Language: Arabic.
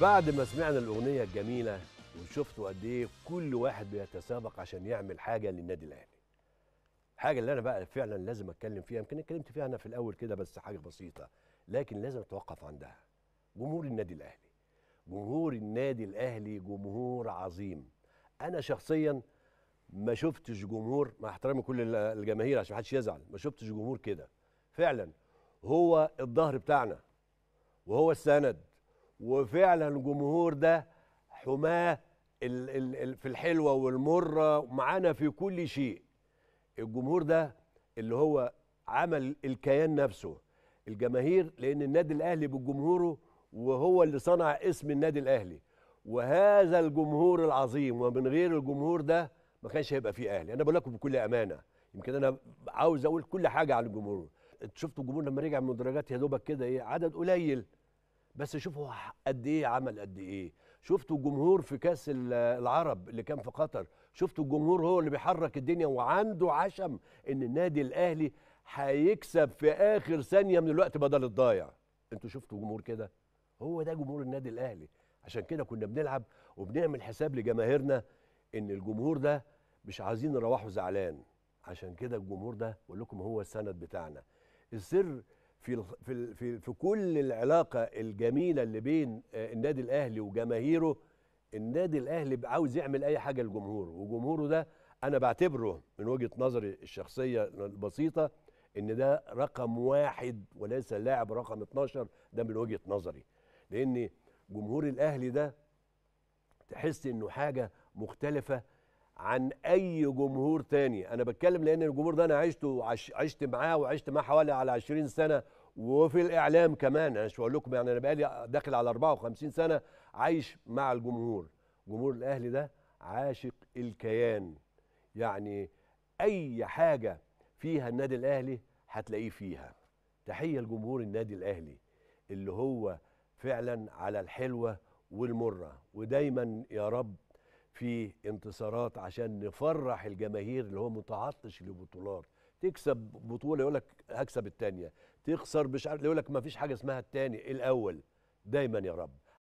بعد ما سمعنا الاغنيه الجميله وشفتوا قد ايه كل واحد بيتسابق عشان يعمل حاجه للنادي الاهلي حاجة اللي انا بقى فعلا لازم اتكلم فيها يمكن اتكلمت فيها انا في الاول كده بس حاجه بسيطه لكن لازم اتوقف عندها جمهور النادي الاهلي جمهور النادي الاهلي جمهور عظيم انا شخصيا ما شفتش جمهور مع احترامي كل الجماهير عشان ما حدش يزعل ما شفتش جمهور كده فعلا هو الظهر بتاعنا وهو السند وفعلا الجمهور ده حماه في الحلوه والمره معانا في كل شيء الجمهور ده اللي هو عمل الكيان نفسه الجماهير لان النادي الاهلي بجمهوره وهو اللي صنع اسم النادي الاهلي وهذا الجمهور العظيم ومن غير الجمهور ده ما كانش هيبقى فيه اهلي انا بقول لكم بكل امانه يمكن انا عاوز اقول كل حاجه على الجمهور شفتوا الجمهور لما رجع من الدرجات يا دوبك كده ايه عدد قليل بس شوفوا قد ايه عمل قد ايه شفتوا الجمهور في كاس العرب اللي كان في قطر شفتوا الجمهور هو اللي بيحرك الدنيا وعنده عشم ان النادي الاهلي هيكسب في اخر ثانيه من الوقت بدل الضايع انتوا شفتوا جمهور كده هو ده جمهور النادي الاهلي عشان كده كنا بنلعب وبنعمل حساب لجماهيرنا ان الجمهور ده مش عايزين نروحوا زعلان عشان كده الجمهور ده بقول لكم هو السند بتاعنا السر في في في, في كل العلاقه الجميله اللي بين آه، النادي الاهلي وجماهيره النادي الاهلي عاوز يعمل اي حاجه لجمهوره وجمهوره ده انا بعتبره من وجهه نظري الشخصيه البسيطه ان ده رقم واحد وليس اللاعب رقم 12 ده من وجهه نظري لان جمهور الاهلي ده تحس انه حاجه مختلفه عن اي جمهور تاني انا بتكلم لان الجمهور ده انا عشته وعش... عشت معاه وعشت معاه حوالي على 20 سنه وفي الاعلام كمان انا مش بقول لكم يعني انا بقالي داخل على 54 سنه عايش مع الجمهور جمهور الاهلي ده عاشق الكيان يعني اي حاجه فيها النادي الاهلي هتلاقيه فيها تحيه لجمهور النادي الاهلي اللي هو فعلا على الحلوه والمره ودايما يا رب في انتصارات عشان نفرح الجماهير اللي هو متعطش لبطولات تكسب بطوله يقول لك هكسب الثانيه تخسر مش عارف يقول لك ما فيش حاجه اسمها الثاني الاول دايما يا رب